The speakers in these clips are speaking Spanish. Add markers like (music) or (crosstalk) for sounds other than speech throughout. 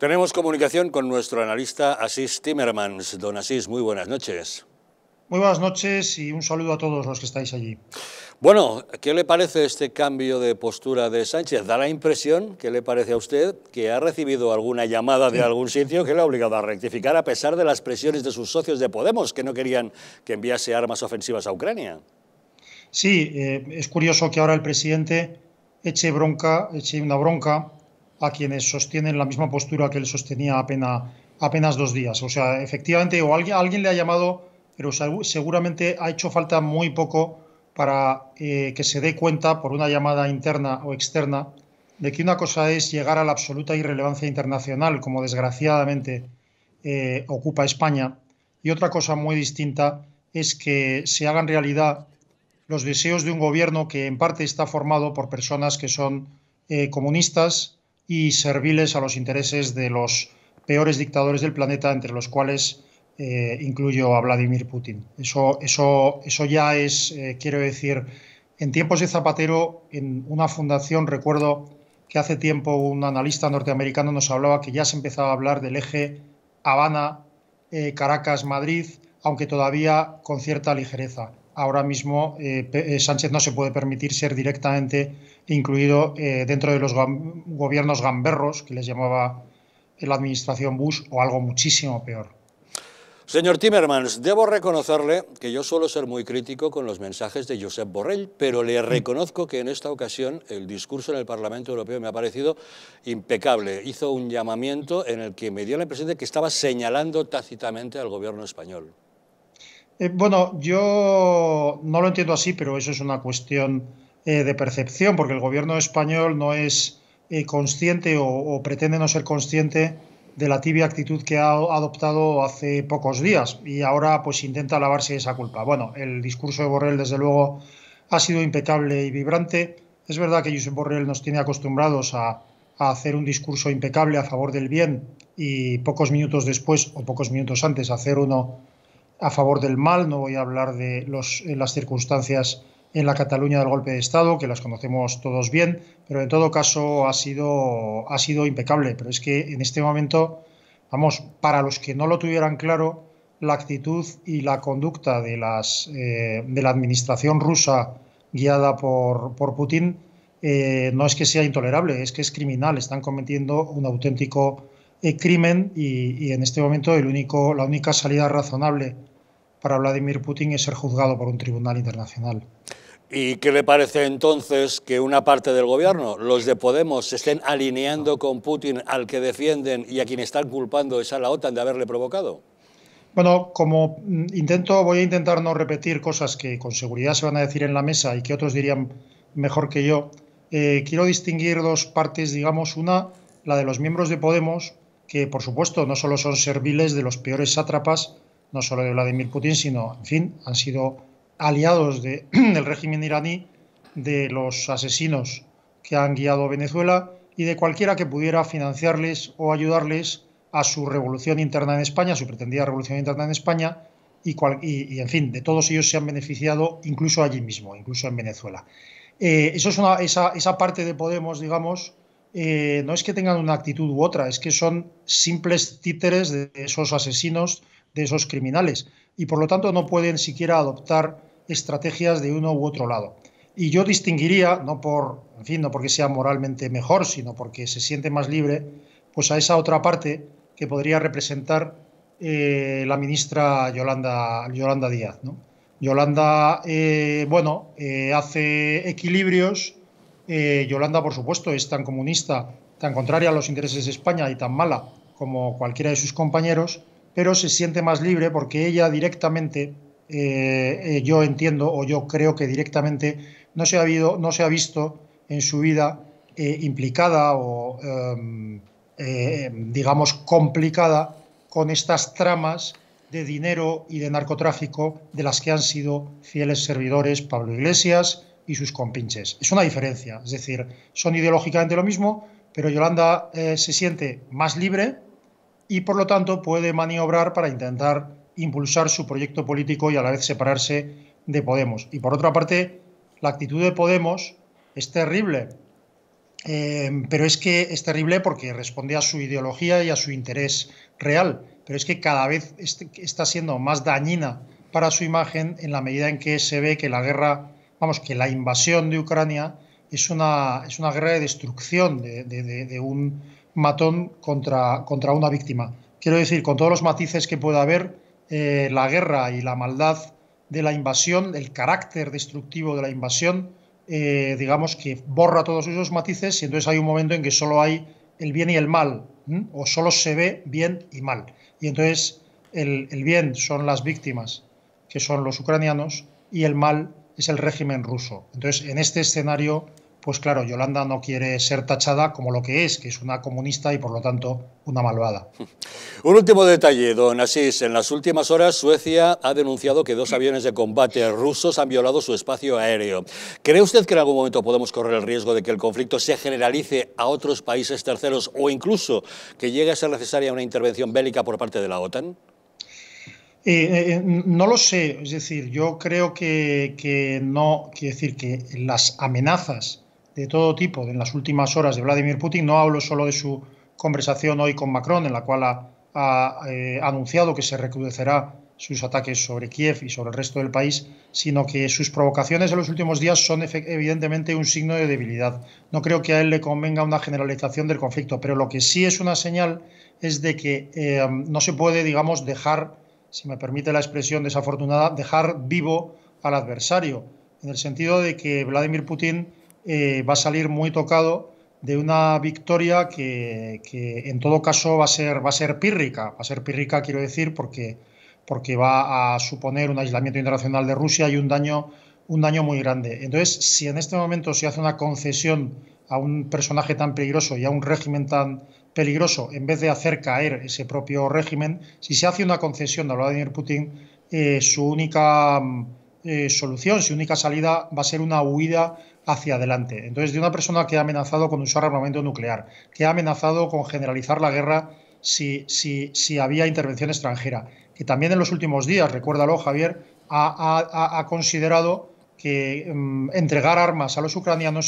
Tenemos comunicación con nuestro analista Asís Timmermans. Don Asís, muy buenas noches. Muy buenas noches y un saludo a todos los que estáis allí. Bueno, ¿qué le parece este cambio de postura de Sánchez? Da la impresión, ¿qué le parece a usted, que ha recibido alguna llamada de algún sitio que le ha obligado a rectificar a pesar de las presiones de sus socios de Podemos, que no querían que enviase armas ofensivas a Ucrania? Sí, eh, es curioso que ahora el presidente eche bronca, eche una bronca a quienes sostienen la misma postura que él sostenía apenas, apenas dos días. O sea, efectivamente, o alguien, alguien le ha llamado, pero seguramente ha hecho falta muy poco para eh, que se dé cuenta por una llamada interna o externa de que una cosa es llegar a la absoluta irrelevancia internacional, como desgraciadamente eh, ocupa España, y otra cosa muy distinta es que se hagan realidad los deseos de un gobierno que en parte está formado por personas que son eh, comunistas, y serviles a los intereses de los peores dictadores del planeta, entre los cuales eh, incluyo a Vladimir Putin. Eso, eso, eso ya es, eh, quiero decir, en tiempos de Zapatero, en una fundación, recuerdo que hace tiempo un analista norteamericano nos hablaba que ya se empezaba a hablar del eje Habana, eh, Caracas, Madrid, aunque todavía con cierta ligereza ahora mismo eh, eh, Sánchez no se puede permitir ser directamente incluido eh, dentro de los gobiernos gamberros que les llamaba la administración Bush o algo muchísimo peor. Señor Timmermans, debo reconocerle que yo suelo ser muy crítico con los mensajes de Josep Borrell, pero le mm. reconozco que en esta ocasión el discurso en el Parlamento Europeo me ha parecido impecable. Hizo un llamamiento en el que me dio la impresión de que estaba señalando tácitamente al gobierno español. Eh, bueno, yo no lo entiendo así, pero eso es una cuestión eh, de percepción, porque el gobierno español no es eh, consciente o, pretende no ser consciente de la tibia actitud que ha adoptado hace pocos días y ahora pues intenta lavarse esa culpa. Bueno, el discurso de Borrell desde luego ha sido impecable y vibrante. Es verdad que Josep Borrell nos tiene acostumbrados a, a hacer un discurso impecable a favor del bien y pocos minutos después o pocos minutos antes hacer uno a favor del mal, no voy a hablar de los, eh, las circunstancias en la Cataluña del golpe de Estado, que las conocemos todos bien, pero en todo caso ha sido, ha sido impecable. Pero es que en este momento, vamos, para los que no lo tuvieran claro, la actitud y la conducta de, las, eh, de la administración rusa guiada por, Putin eh, no es que sea intolerable, es que es criminal, están cometiendo un auténtico crimen y, en este momento el único, la única salida razonable para Vladimir Putin es ser juzgado por un tribunal internacional. ¿Y qué le parece entonces que una parte del gobierno, los de Podemos, se estén alineando con Putin al que defienden y a quien están culpando es a la OTAN de haberle provocado? Bueno, como mm, intento, voy a intentar no repetir cosas que con seguridad se van a decir en la mesa y que otros dirían mejor que yo. Eh, quiero distinguir dos partes, digamos, una, la de los miembros de Podemos, que por supuesto no solo son serviles de los peores sátrapas, no solo de Vladimir Putin, sino, en fin, han sido aliados (clears throat) del régimen iraní, de los asesinos que han guiado Venezuela y de cualquiera que pudiera financiarles o ayudarles a su revolución interna en España, su pretendida revolución interna en España, y, en fin, de todos ellos se han beneficiado incluso allí mismo, incluso en Venezuela. Eh, eso es esa, esa, parte de Podemos, digamos, eh, no es que tengan una actitud u otra, es que son simples títeres de esos asesinos de esos criminales y por lo tanto no pueden siquiera adoptar estrategias de uno u otro lado. Y yo distinguiría, no por, en fin, no porque sea moralmente mejor, sino porque se siente más libre, pues a esa otra parte que podría representar eh, la ministra Yolanda, Yolanda Díaz. ¿no? Yolanda, eh, bueno, eh, hace equilibrios. Yolanda, por supuesto, es tan comunista, tan contraria a los intereses de España y tan mala como cualquiera de sus compañeros, pero se siente más libre porque ella directamente, eh, eh, yo entiendo o yo creo que directamente no se ha, visto en su vida eh, implicada o, em, digamos, complicada con estas tramas de dinero y de narcotráfico de las que han sido fieles servidores Pablo Iglesias y sus compinches. Es una diferencia, es decir, son ideológicamente lo mismo, pero Yolanda se siente más libre, y por lo tanto puede maniobrar para intentar impulsar su proyecto político y a la vez separarse de Podemos. Y por otra parte, la actitud de Podemos es terrible, eh, pero es que es terrible porque responde a su ideología y a su interés real, pero es que cada vez está siendo más dañina para su imagen en la medida en que se ve que la guerra, vamos, que la invasión de Ucrania es una, es una guerra de destrucción de un matón contra, contra una víctima. Quiero decir, con todos los matices que pueda haber, eh, la guerra y la maldad de la invasión, el carácter destructivo de la invasión, eh, digamos que borra todos esos matices y entonces hay un momento en que solo hay el bien y el mal, o solo se ve bien y mal. Y entonces el, el bien son las víctimas, que son los ucranianos, y el mal es el régimen ruso. Entonces, en este escenario pues claro, Yolanda no quiere ser tachada como lo que es, que es una comunista y por lo tanto una malvada. (laughs) Un último detalle, don Asís. En las últimas horas, Suecia ha denunciado que dos aviones de combate rusos han violado su espacio aéreo. ¿Cree usted que en algún momento podemos correr el riesgo de que el conflicto se generalice a otros países terceros o incluso que llegue a ser necesaria una intervención bélica por parte de la OTAN? Eh, eh, eh, no lo sé, es decir, yo creo que, no, quiero decir que las amenazas de todo tipo en las últimas horas de Vladimir Putin. No hablo solo de su conversación hoy con Macron, en la cual ha, eh, anunciado que se recrudecerá sus ataques sobre Kiev y sobre el resto del país, sino que sus provocaciones en los últimos días son evidentemente un signo de debilidad. No creo que a él le convenga una generalización del conflicto, pero lo que sí es una señal es de que eh, no se puede, digamos, dejar, si me permite la expresión desafortunada, dejar vivo al adversario, en el sentido de que Vladimir Putin eh, va a salir muy tocado de una victoria que, en todo caso va a ser va a ser pírrica, va a ser pírrica quiero decir porque porque va a suponer un aislamiento internacional de Rusia y un daño un daño muy grande. Entonces, si en este momento se hace una concesión a un personaje tan peligroso y a un régimen tan peligroso, en vez de hacer caer ese propio régimen, si se hace una concesión a Vladimir Putin, eh, su única eh, solución, su única salida va a ser una huida hacia adelante. Entonces, de una persona que ha amenazado con usar armamento nuclear, que ha amenazado con generalizar la guerra si, si, si había intervención extranjera, que también en los últimos días, recuérdalo Javier, ha considerado que em, entregar armas a los ucranianos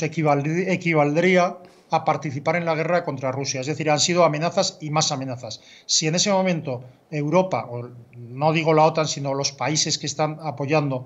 equivaldría a participar en la guerra contra Rusia. Es decir, han sido amenazas y más amenazas. Si en ese momento Europa, no digo la OTAN, sino los países que están apoyando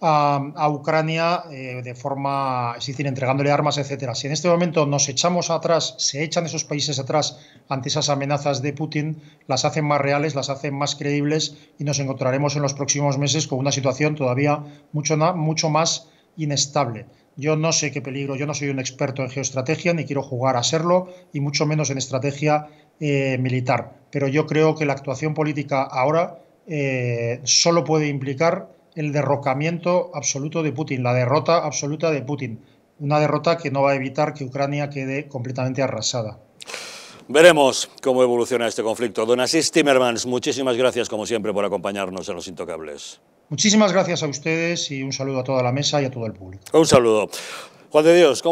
a, Ucrania eh, de forma, es decir, entregándole armas, etcétera. Si en este momento nos echamos atrás, se echan esos países atrás ante esas amenazas de Putin, las hacen más reales, las hacen más creíbles y nos encontraremos en los próximos meses con una situación todavía mucho, mucho más inestable. Yo no sé qué peligro, yo no soy un experto en geoestrategia, ni quiero jugar a serlo, y mucho menos en estrategia eh, militar. Pero yo creo que la actuación política ahora eh, solo puede implicar el derrocamiento absoluto de Putin, la derrota absoluta de Putin. Una derrota que no va a evitar que Ucrania quede completamente arrasada. Veremos cómo evoluciona este conflicto. Don Asís Timmermans, muchísimas gracias como siempre por acompañarnos en Los Intocables. Muchísimas gracias a ustedes y un saludo a toda la mesa y a todo el público. Un saludo. Juan de Dios,